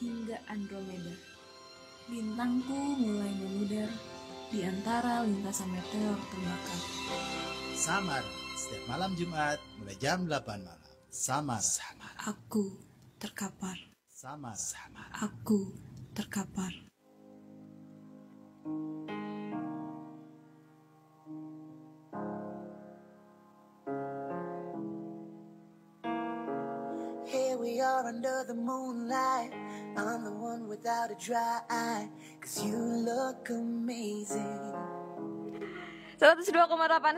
hingga Andromeda. Bintangku mulai memudar di antara lintasan meteor terbakar. Samar, setiap malam Jumat mulai jam 8 malam. Samar. Samar. Aku terkapar. Samar. Samar. Aku terkapar. Here we are under the moonlight one without a dry eye Cause you look amazing 102,8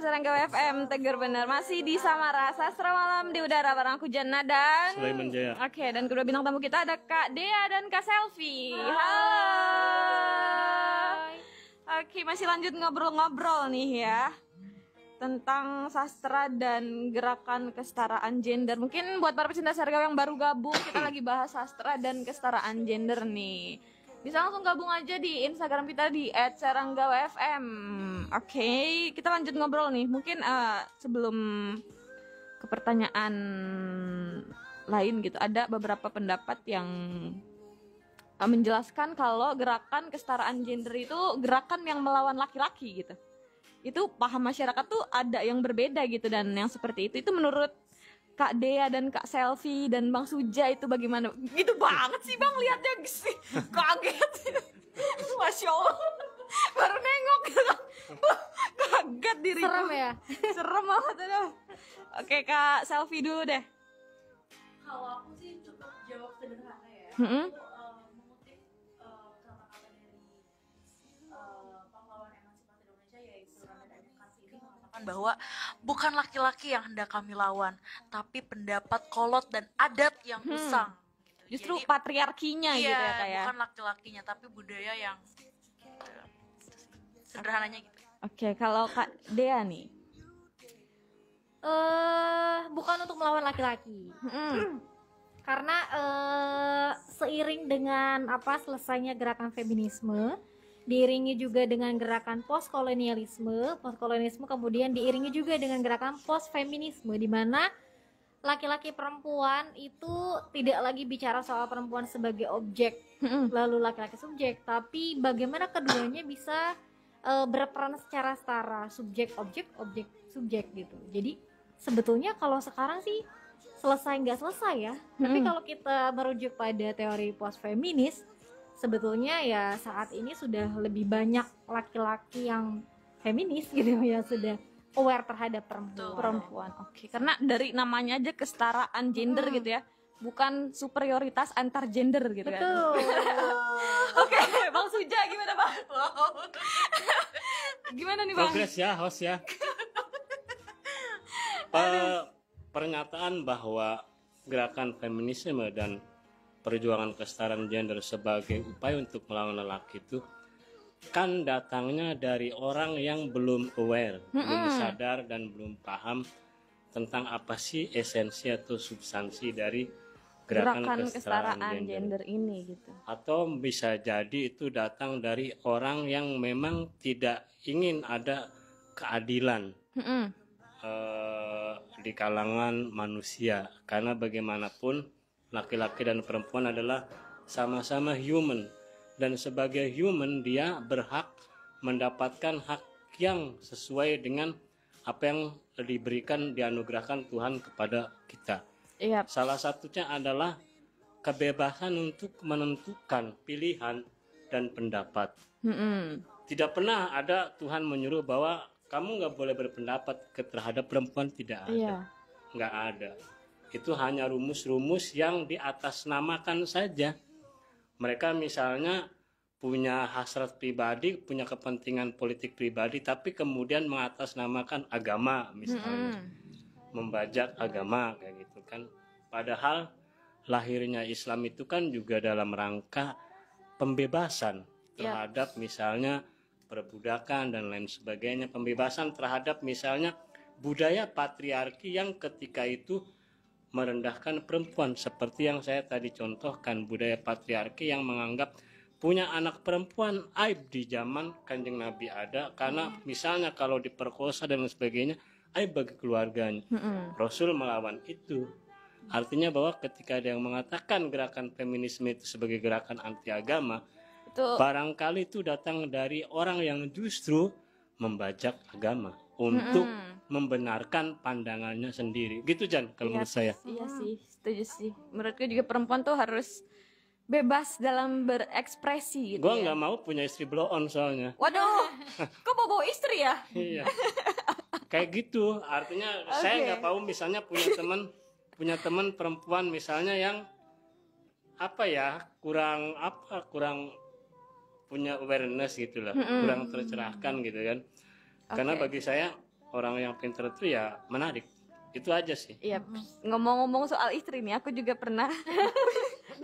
Serangga FM Tegar bener Masih di Samara Sastra Malam di udara bareng aku dan Sulaiman Jaya Oke okay, dan kedua bintang tamu kita ada Kak Dea dan Kak Selfie Halo, Halo. Oke okay, masih lanjut ngobrol-ngobrol nih ya tentang sastra dan gerakan kesetaraan gender. Mungkin buat para pecinta sergap yang baru gabung, kita lagi bahas sastra dan kesetaraan gender nih. Bisa langsung gabung aja di Instagram kita di @seranggawfm. Oke, okay, kita lanjut ngobrol nih. Mungkin uh, sebelum ke pertanyaan lain gitu, ada beberapa pendapat yang uh, menjelaskan kalau gerakan kesetaraan gender itu gerakan yang melawan laki-laki gitu itu paham masyarakat tuh ada yang berbeda gitu dan yang seperti itu itu menurut Kak Dea dan Kak Selfie dan Bang Suja itu bagaimana? Gitu banget sih Bang lihatnya sih kaget. Masya Allah baru nengok gitu kaget diri serem ya serem banget aduh oke kak selfie dulu deh kalau aku sih cukup jawab sederhana ya mm -hmm. bahwa bukan laki-laki yang hendak kami lawan, tapi pendapat kolot dan adat yang hmm. usang. Hmm. Justru Jadi, patriarkinya gitu iya, gitu ya kayak. Ya? Bukan laki-lakinya tapi budaya yang gitu. sederhananya gitu. Oke, okay, kalau Kak Dea nih. Eh, uh, bukan untuk melawan laki-laki. Hmm. Karena uh, seiring dengan apa selesainya gerakan feminisme, diiringi juga dengan gerakan postkolonialisme. Postkolonialisme kemudian diiringi juga dengan gerakan postfeminisme di mana laki-laki perempuan itu tidak lagi bicara soal perempuan sebagai objek lalu laki-laki subjek, tapi bagaimana keduanya bisa uh, berperan secara setara, subjek objek, objek subjek gitu. Jadi sebetulnya kalau sekarang sih selesai nggak selesai ya. Tapi kalau kita merujuk pada teori postfeminis sebetulnya ya saat ini sudah lebih banyak laki-laki yang feminis gitu ya sudah aware terhadap perempuan. Perempuan. Oke, okay. karena dari namanya aja kesetaraan gender hmm. gitu ya. Bukan superioritas antar gender gitu kan. Betul. kan. Oke, okay, Bang Suja gimana Bang? gimana nih Bang? Progres ya, host ya. Eh, pernyataan bahwa gerakan feminisme dan perjuangan kesetaraan gender sebagai upaya untuk melawan lelaki itu kan datangnya dari orang yang belum aware, mm -hmm. belum sadar dan belum paham tentang apa sih esensi atau substansi dari gerakan, gerakan kesetaraan, gender. gender ini gitu. Atau bisa jadi itu datang dari orang yang memang tidak ingin ada keadilan. Mm -hmm. Uh, di kalangan manusia karena bagaimanapun laki-laki dan perempuan adalah sama-sama human dan sebagai human dia berhak mendapatkan hak yang sesuai dengan apa yang diberikan dianugerahkan Tuhan kepada kita. Yep. Iya. Salah satunya adalah kebebasan untuk menentukan pilihan dan pendapat. Mm -hmm. Tidak pernah ada Tuhan menyuruh bahwa kamu nggak boleh berpendapat terhadap perempuan tidak ada, yeah. nggak ada itu hanya rumus-rumus yang di atas namakan saja. Mereka misalnya punya hasrat pribadi, punya kepentingan politik pribadi, tapi kemudian mengatasnamakan agama misalnya, -hmm. membajak agama kayak gitu kan. Padahal lahirnya Islam itu kan juga dalam rangka pembebasan terhadap yeah. misalnya perbudakan dan lain sebagainya, pembebasan terhadap misalnya budaya patriarki yang ketika itu merendahkan perempuan seperti yang saya tadi contohkan budaya patriarki yang menganggap punya anak perempuan aib di zaman kanjeng Nabi ada karena hmm. misalnya kalau diperkosa dan sebagainya aib bagi keluarganya. Rasul melawan itu. Artinya bahwa ketika ada yang mengatakan gerakan feminisme itu sebagai gerakan anti agama, itu... barangkali itu datang dari orang yang justru membajak agama untuk membenarkan pandangannya sendiri. Gitu Jan kalau iya, menurut saya. Iya sih, setuju sih. Menurutku juga perempuan tuh harus bebas dalam berekspresi gitu. Gua ya. nggak ya. mau punya istri blow on soalnya. Waduh, kok bawa, istri ya? iya. Kayak gitu, artinya okay. saya nggak tahu. misalnya punya teman punya teman perempuan misalnya yang apa ya kurang apa kurang punya awareness gitu lah, mm -hmm. kurang tercerahkan gitu kan. Okay. Karena bagi saya orang yang pinter itu ya menarik itu aja sih iya ngomong-ngomong soal istri nih aku juga pernah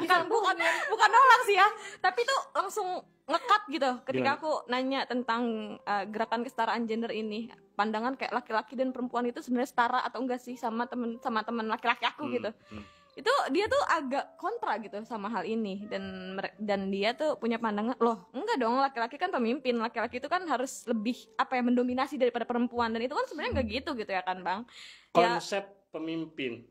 bukan bukan bukan nolak sih ya tapi tuh langsung ngekat gitu ketika Gimana? aku nanya tentang uh, gerakan kesetaraan gender ini pandangan kayak laki-laki dan perempuan itu sebenarnya setara atau enggak sih sama temen sama teman laki-laki aku hmm, gitu hmm itu dia tuh agak kontra gitu sama hal ini dan dan dia tuh punya pandangan loh enggak dong laki-laki kan pemimpin laki-laki itu kan harus lebih apa ya mendominasi daripada perempuan dan itu kan sebenarnya nggak gitu gitu ya kan bang ya konsep ya, pemimpin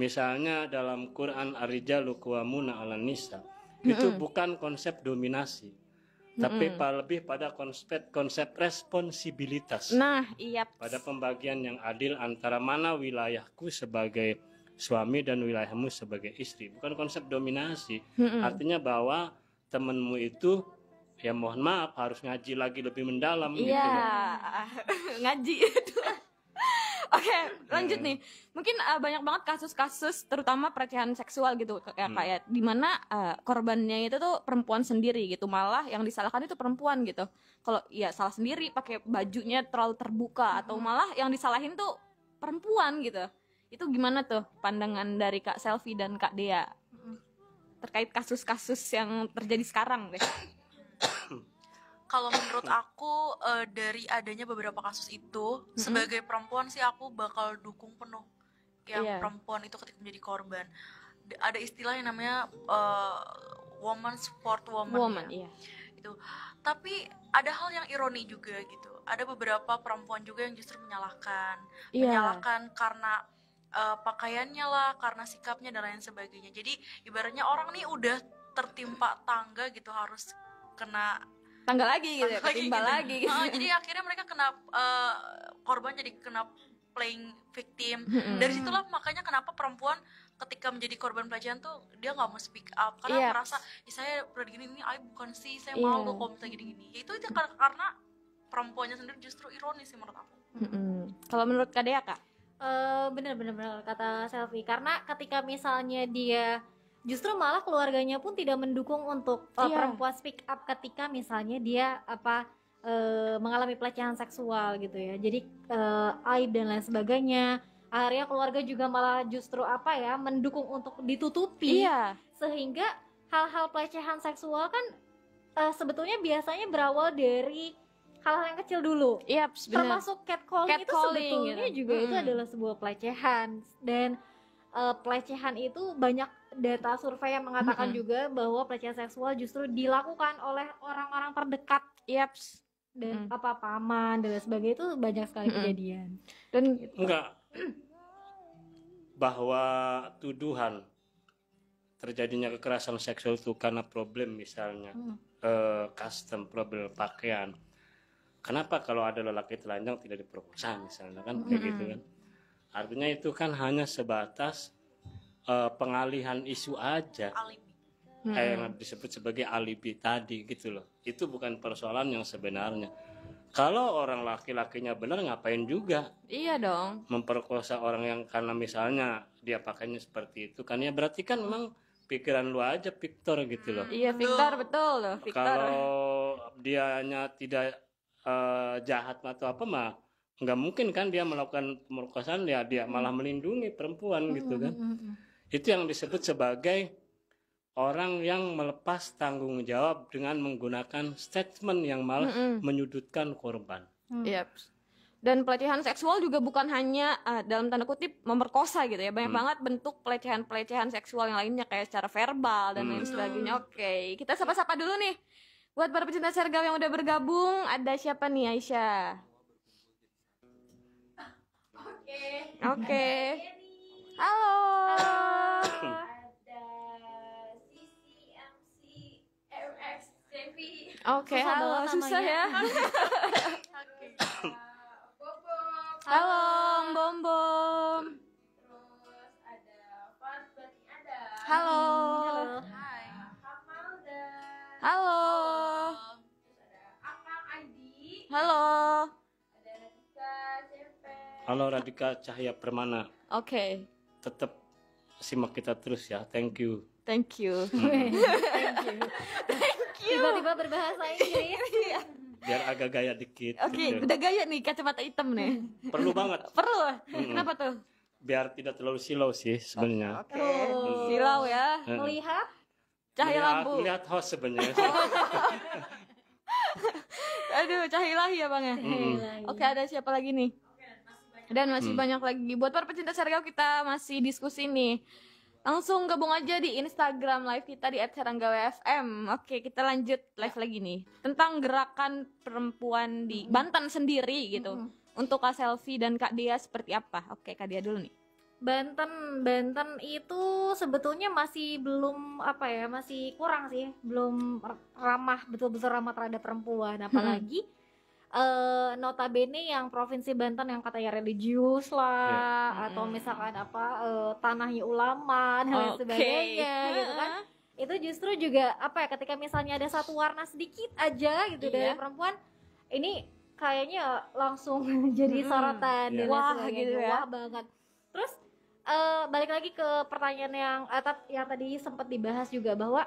misalnya dalam Quran Arijalu Kuamuna ala Nisa mm -mm. itu bukan konsep dominasi mm -mm. lebih pada konsep konsep responsibilitas nah iya pada pembagian yang adil antara mana wilayahku sebagai suami dan wilayahmu sebagai istri bukan konsep dominasi hmm. artinya bahwa temenmu itu ya mohon maaf harus ngaji lagi lebih mendalam yeah. gitu iya. ya. ngaji Oke, okay, lanjut nih. Mungkin uh, banyak banget kasus-kasus terutama pelecehan seksual gitu kayak ya, ya. hmm. kayak dimana uh, eh, korbannya itu tuh perempuan sendiri gitu. Malah yang disalahkan itu perempuan gitu. Kalau ya salah sendiri pakai bajunya terlalu terbuka hmm. atau malah yang disalahin tuh perempuan gitu itu gimana tuh pandangan dari kak Selvi dan kak Dea terkait kasus-kasus yang terjadi sekarang deh kalau menurut aku uh, dari adanya beberapa kasus itu mm-hmm. sebagai perempuan sih aku bakal dukung penuh yang yeah. perempuan itu ketika menjadi korban D- ada istilah yang namanya uh, woman support woman, ya. woman ya. yeah. itu tapi ada hal yang ironi juga gitu ada beberapa perempuan juga yang justru menyalahkan yeah. menyalahkan karena uh, pakaiannya lah karena sikapnya dan lain sebagainya jadi ibaratnya orang nih udah tertimpa tangga gitu harus kena tangga lagi gitu ya, tangga lagi, gitu. lagi gitu. Uh, jadi akhirnya mereka kena uh, korban jadi kena playing victim dari situlah makanya kenapa perempuan ketika menjadi korban pelecehan tuh dia nggak mau speak up karena yeah. merasa saya udah gini ini ay bukan sih saya yeah. malu kalau misalnya gini-gini ya itu itu karena, perempuannya sendiri justru ironis sih menurut aku. Mm -hmm. Kalau menurut Dea kak? Eh, benar bener bener kata selfie karena ketika misalnya dia justru malah keluarganya pun tidak mendukung untuk uh, eh, yeah. perempuan speak up ketika misalnya dia apa uh, mengalami pelecehan seksual gitu ya jadi uh, aib dan lain sebagainya akhirnya keluarga juga malah justru apa ya mendukung untuk ditutupi yeah. sehingga hal-hal pelecehan seksual kan uh, sebetulnya biasanya berawal dari hal-hal yang kecil dulu. Yep, Termasuk catcalling cat itu calling, gitu. sebetulnya gitu. juga hmm. itu adalah sebuah pelecehan dan uh, pelecehan itu banyak data survei yang mengatakan hmm. juga bahwa pelecehan seksual justru dilakukan oleh orang-orang terdekat. Yep. Dan hmm. apa paman dan sebagainya itu banyak sekali hmm. kejadian. Dan gitu. enggak bahwa tuduhan terjadinya kekerasan seksual itu karena problem misalnya hmm. uh, custom problem pakaian kenapa kalau ada lelaki telanjang tidak diperkosa misalnya kan kayak gitu kan artinya itu kan hanya sebatas uh, pengalihan isu aja Hmm. yang disebut sebagai alibi tadi gitu loh itu bukan persoalan yang sebenarnya kalau orang laki-lakinya benar ngapain juga iya dong memperkosa orang yang karena misalnya dia pakainya seperti itu kan ya berarti kan memang pikiran lu aja Victor gitu loh iya Victor betul loh Victor. kalau dianya tidak uh, jahat atau apa mah nggak mungkin kan dia melakukan pemerkosaan ya dia hmm. malah melindungi perempuan hmm, gitu hmm, kan itu yang disebut sebagai orang yang melepas tanggung jawab dengan menggunakan statement yang malah menyudutkan korban yep. Iya. dan pelecehan seksual juga bukan hanya uh, dalam tanda kutip memerkosa gitu ya banyak hmm. banget bentuk pelecehan pelecehan seksual yang lainnya kayak secara verbal dan hmm. lain sebagainya oke okay. kita sapa-sapa dulu nih Buat para pecinta sergam yang udah bergabung, ada siapa nih Aisyah? Oke. Oke. Okay. Halo. Oke, Ada halo, Oke, halo. Susah ya. Halo, Bom Bom. Terus ada Ada. Halo. Halo. Halo. Halo. Ada Radika Halo Radika Cahaya Permana. Oke. Okay. Tetap simak kita terus ya. Thank you. Thank you. Hmm. Thank you. Thank you. Tiba-tiba berbahasa ini iya. Biar agak gaya dikit. Oke, okay, iya. udah gaya nih kacamata hitam nih. Perlu banget. Perlu. Hmm. Kenapa tuh? Biar tidak terlalu silau sih sebenarnya. Oke. Okay. Oh. Silau ya. Melihat cahaya lampu melihat host sebenarnya Aduh, cahilah ya bang ya. Hmm. Oke, ada siapa lagi nih? Dan masih hmm. banyak lagi. Buat para pecinta seragam kita masih diskusi nih. Langsung gabung aja di Instagram live kita di @seranggaWFM. Oke, kita lanjut live ya. lagi nih tentang gerakan perempuan di Banten sendiri gitu. Hmm. Untuk Kak Selfie dan Kak Dia seperti apa? Oke, Kak Dia dulu nih. Banten, Banten itu sebetulnya masih belum apa ya, masih kurang sih, belum ramah betul-betul ramah terhadap perempuan, hmm. apalagi Uh, notabene yang provinsi Banten yang katanya religius lah yeah. atau hmm. misalkan apa uh, tanahnya ulama dan lain sebagainya gitu kan itu justru juga apa ya ketika misalnya ada satu warna sedikit aja gitu yeah. dari perempuan ini kayaknya langsung jadi hmm. sorotan hmm. yeah. wah gitu ya wah banget terus uh, balik lagi ke pertanyaan yang uh, yang tadi sempat dibahas juga bahwa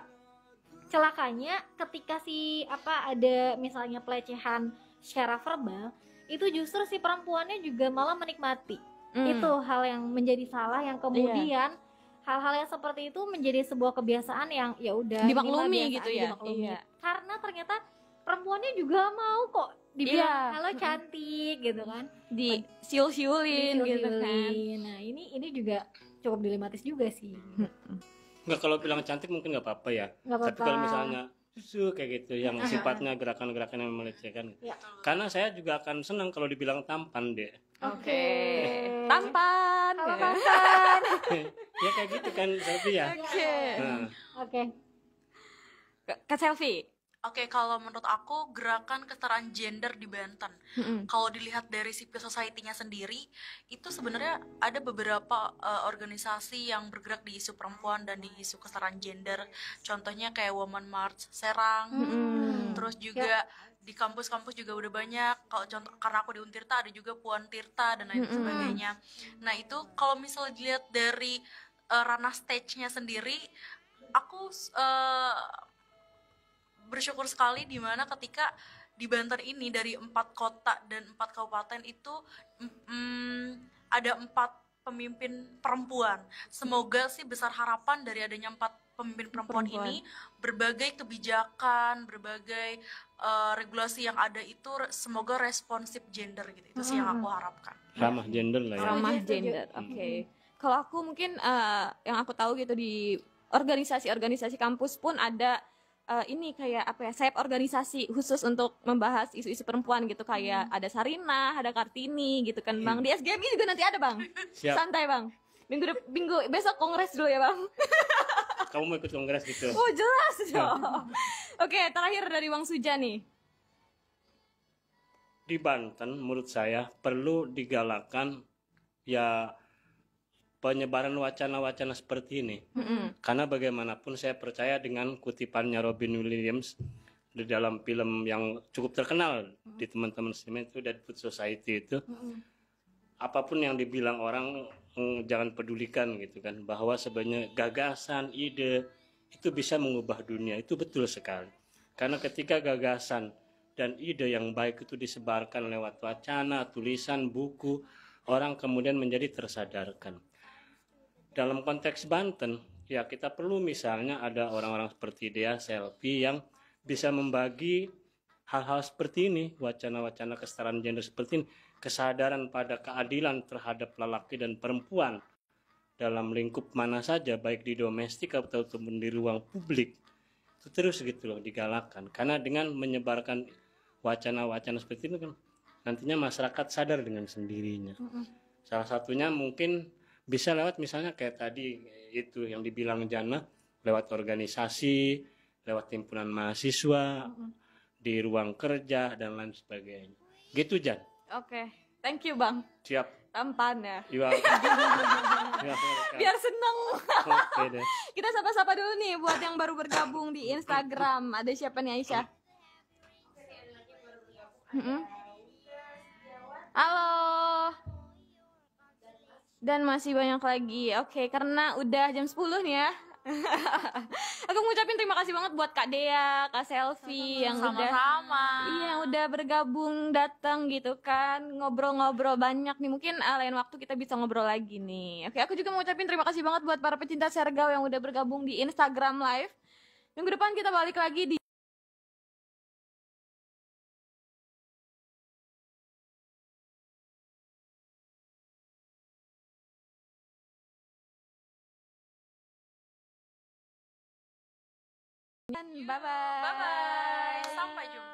celakanya ketika si apa ada misalnya pelecehan secara verbal itu justru si perempuannya juga malah menikmati mm. itu hal yang menjadi salah yang iya. kemudian hal hal-hal yang seperti itu menjadi sebuah kebiasaan yang ya udah dimaklumi gitu ya dimaklumi. Iya. karena ternyata perempuannya juga mau kok dibilang yeah. halo cantik gitu kan di siul siulin gitu kan nah ini ini juga cukup dilematis juga sih nggak kalau bilang cantik mungkin nggak apa-apa ya gak apa -apa. tapi kalau misalnya susu kayak gitu yang sifatnya gerakan-gerakan yang melecehkan ya. karena saya juga akan senang kalau dibilang tampan deh oke okay. tampan halo iya. tampan ya kayak gitu kan selfie ya oke okay. nah. oke okay. ke selfie Oke, okay, kalau menurut aku gerakan kesetaraan gender di Banten, mm-hmm. kalau dilihat dari sipil society-nya sendiri, itu sebenarnya ada beberapa uh, organisasi yang bergerak di isu perempuan dan di isu kesetaraan gender. Contohnya kayak Women March Serang, mm-hmm. terus ya. juga yeah. di kampus-kampus juga udah banyak. Kalau contoh karena aku di Untirta ada juga Puan Tirta dan lain mm-hmm. sebagainya. Nah, itu kalau misalnya dilihat dari uh, ranah stage-nya sendiri, aku uh, bersyukur sekali di mana ketika di Banten ini dari empat kota dan empat kabupaten itu mm, ada empat pemimpin perempuan. Semoga sih besar harapan dari adanya empat pemimpin perempuan, perempuan. ini berbagai kebijakan, berbagai uh, regulasi yang ada itu semoga responsif gender gitu. Itu sih yang hmm. aku harapkan. Ramah gender lah ya. Ramah gender. Hmm. Oke. Okay. Hmm. Kalau aku mungkin uh, yang aku tahu gitu di organisasi-organisasi kampus pun ada uh, ini kayak apa ya sayap organisasi khusus untuk membahas isu-isu perempuan gitu kayak hmm. ada Sarina, ada Kartini gitu kan hmm. Bang. Di SGMI juga nanti ada Bang. Siap. Santai Bang. Minggu de- minggu besok kongres dulu ya Bang. Kamu mau ikut kongres gitu? Oh jelas dong. Iya. Oke okay, terakhir dari Bang Suja nih. Di Banten menurut saya perlu digalakkan ya penyebaran wacana-wacana seperti ini. Mm-hmm. Karena bagaimanapun saya percaya dengan kutipannya Robin Williams di dalam film yang cukup terkenal mm-hmm. di teman-teman seniman itu dari Society itu. Mm-hmm. Apapun yang dibilang orang mm, jangan pedulikan gitu kan bahwa sebenarnya gagasan, ide itu bisa mengubah dunia. Itu betul sekali. Karena ketika gagasan dan ide yang baik itu disebarkan lewat wacana, tulisan, buku, orang kemudian menjadi tersadarkan dalam konteks Banten ya kita perlu misalnya ada orang-orang seperti dia selfie yang bisa membagi hal-hal seperti ini wacana-wacana kesetaraan gender seperti ini kesadaran pada keadilan terhadap lelaki dan perempuan dalam lingkup mana saja baik di domestik ataupun di ruang publik itu terus gitu loh digalakkan karena dengan menyebarkan wacana-wacana seperti ini kan nantinya masyarakat sadar dengan sendirinya mm -hmm. salah satunya mungkin bisa lewat misalnya kayak tadi itu yang dibilang Jana lewat organisasi lewat timpunan mahasiswa di ruang kerja dan lain sebagainya gitu Jan oke okay. thank you Bang siap tampan ya. Iya. Biar seneng. Kita sapa-sapa dulu nih buat yang baru bergabung di Instagram. Ada siapa nih Aisyah? Halo dan masih banyak lagi. Oke, okay, karena udah jam 10 nih ya. aku ngucapin terima kasih banget buat Kak Dea, Kak selvi yang sama, udah sama. Iya, udah bergabung datang gitu kan, ngobrol-ngobrol banyak nih. Mungkin uh, lain waktu kita bisa ngobrol lagi nih. Oke, okay, aku juga ngucapin terima kasih banget buat para pecinta Sergao yang udah bergabung di Instagram Live. Minggu depan kita balik lagi di Bye bye. Bye bye. Sampai jumpa.